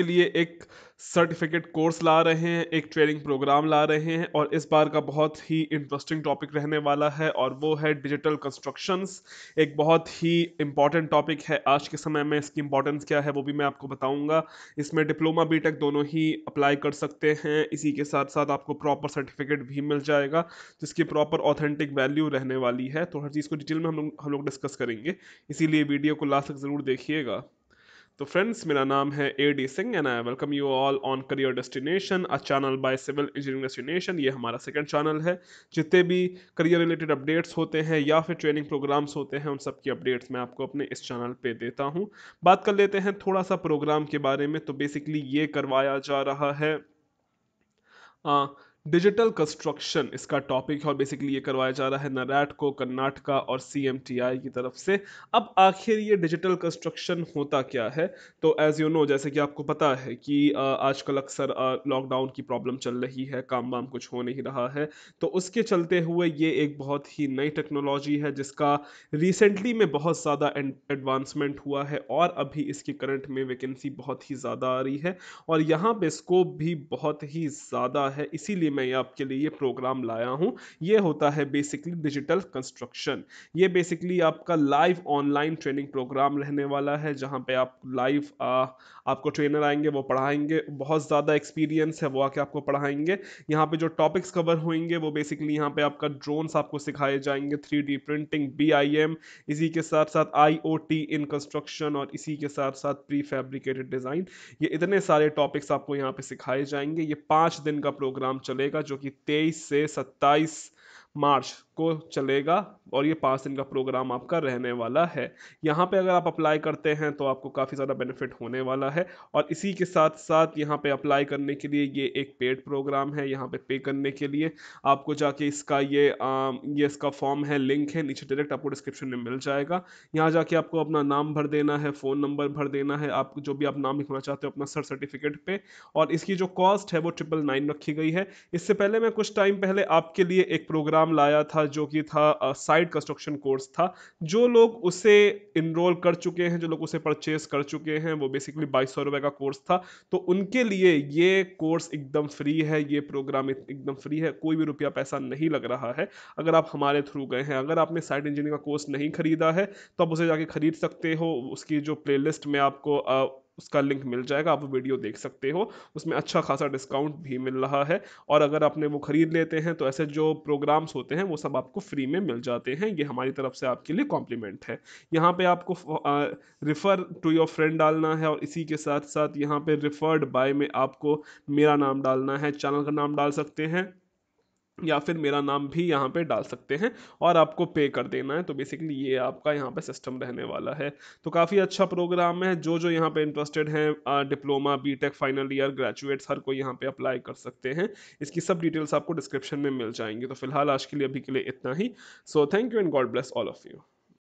आपके लिए एक सर्टिफिकेट कोर्स ला रहे हैं एक ट्रेनिंग प्रोग्राम ला रहे हैं और इस बार का बहुत ही इंटरेस्टिंग टॉपिक रहने वाला है और वो है डिजिटल कंस्ट्रक्शंस एक बहुत ही इंपॉर्टेंट टॉपिक है आज के समय में इसकी इंपॉर्टेंस क्या है वो भी मैं आपको बताऊंगा इसमें डिप्लोमा बी दोनों ही अप्लाई कर सकते हैं इसी के साथ साथ आपको प्रॉपर सर्टिफिकेट भी मिल जाएगा जिसकी प्रॉपर ऑथेंटिक वैल्यू रहने वाली है तो हर चीज़ को डिटेल में हम लोग हम लोग डिस्कस करेंगे इसीलिए वीडियो को लास्ट तक ज़रूर देखिएगा तो फ्रेंड्स मेरा नाम है A D Singh and I welcome you all on career destination a channel by civil engineering destination ये हमारा सेकंड चैनल है जितने भी करियर रिलेटेड अपडेट्स होते हैं या फिर ट्रेनिंग प्रोग्राम्स होते हैं उन सब की अपडेट्स मैं आपको अपने इस चैनल पे देता हूँ बात कर लेते हैं थोड़ा सा प्रोग्राम के बारे में तो बेसिकली ये करवाया जा रहा है आ, डिजिटल कंस्ट्रक्शन इसका टॉपिक और बेसिकली ये करवाया जा रहा है नराट को कर्नाटका और सी की तरफ से अब आखिर ये डिजिटल कंस्ट्रक्शन होता क्या है तो एज यू नो जैसे कि आपको पता है कि आजकल अक्सर लॉकडाउन की प्रॉब्लम चल रही है काम वाम कुछ हो नहीं रहा है तो उसके चलते हुए ये एक बहुत ही नई टेक्नोलॉजी है जिसका रिसेंटली में बहुत ज़्यादा एडवांसमेंट हुआ है और अभी इसकी करंट में वैकेंसी बहुत ही ज़्यादा आ रही है और यहाँ पे स्कोप भी बहुत ही ज़्यादा है इसीलिए मैं आपके लिए ये प्रोग्राम लाया हूँ ये होता है बेसिकली डिजिटल कंस्ट्रक्शन ये बेसिकली आपका लाइव ऑनलाइन ट्रेनिंग प्रोग्राम रहने वाला है जहाँ पे आप लाइव आपको ट्रेनर आएंगे वो पढ़ाएंगे बहुत ज़्यादा एक्सपीरियंस है वो आके आपको पढ़ाएंगे यहाँ पे जो टॉपिक्स कवर होंगे वो बेसिकली यहाँ पे आपका ड्रोन्स आपको सिखाए जाएंगे थ्री प्रिंटिंग बी इसी के साथ साथ आई इन कंस्ट्रक्शन और इसी के साथ साथ प्री डिज़ाइन ये इतने सारे टॉपिक्स आपको यहाँ पे सिखाए जाएंगे ये पाँच दिन का प्रोग्राम चल चलेगा जो कि तेईस से सत्ताईस मार्च को चलेगा और ये पाँच दिन का प्रोग्राम आपका रहने वाला है यहाँ पे अगर आप अप्लाई करते हैं तो आपको काफ़ी ज़्यादा बेनिफिट होने वाला है और इसी के साथ साथ यहाँ पे अप्लाई करने के लिए ये एक पेड प्रोग्राम है यहाँ पे पे करने के लिए आपको जाके इसका ये आ, ये इसका फॉर्म है लिंक है नीचे डायरेक्ट आपको डिस्क्रिप्शन में मिल जाएगा यहाँ जाके आपको अपना नाम भर देना है फ़ोन नंबर भर देना है आप जो भी आप नाम लिखवाना चाहते हो अपना सर सर्टिफिकेट पर और इसकी जो कॉस्ट है वो ट्रिपल नाइन रखी गई है इससे पहले मैं कुछ टाइम पहले आपके लिए एक प्रोग्राम प्रोग्राम लाया था जो कि था साइड कंस्ट्रक्शन कोर्स था जो लोग उसे इनरोल कर चुके हैं जो लोग उसे परचेस कर चुके हैं वो बेसिकली बाईस सौ रुपये का कोर्स था तो उनके लिए ये कोर्स एकदम फ्री है ये प्रोग्राम एकदम फ्री है कोई भी रुपया पैसा नहीं लग रहा है अगर आप हमारे थ्रू गए हैं अगर आपने साइड इंजीनियरिंग का कोर्स नहीं खरीदा है तो आप उसे जाके खरीद सकते हो उसकी जो प्लेलिस्ट में आपको उसका लिंक मिल जाएगा आप वो वीडियो देख सकते हो उसमें अच्छा खासा डिस्काउंट भी मिल रहा है और अगर आपने वो ख़रीद लेते हैं तो ऐसे जो प्रोग्राम्स होते हैं वो सब आपको फ्री में मिल जाते हैं ये हमारी तरफ से आपके लिए कॉम्प्लीमेंट है यहाँ पे आपको रिफ़र टू योर फ्रेंड डालना है और इसी के साथ साथ यहाँ पे रिफ़र्ड बाय में आपको मेरा नाम डालना है चैनल का नाम डाल सकते हैं या फिर मेरा नाम भी यहाँ पे डाल सकते हैं और आपको पे कर देना है तो बेसिकली ये आपका यहाँ पे सिस्टम रहने वाला है तो काफ़ी अच्छा प्रोग्राम है जो जो यहाँ पे इंटरेस्टेड हैं diploma BTech final year graduates हर कोई यहाँ पे अप्लाई कर सकते हैं इसकी सब डिटेल्स आपको डिस्क्रिप्शन में मिल जाएंगी तो फिलहाल आज के लिए अभी के लिए इतना ही so thank you and God bless all of you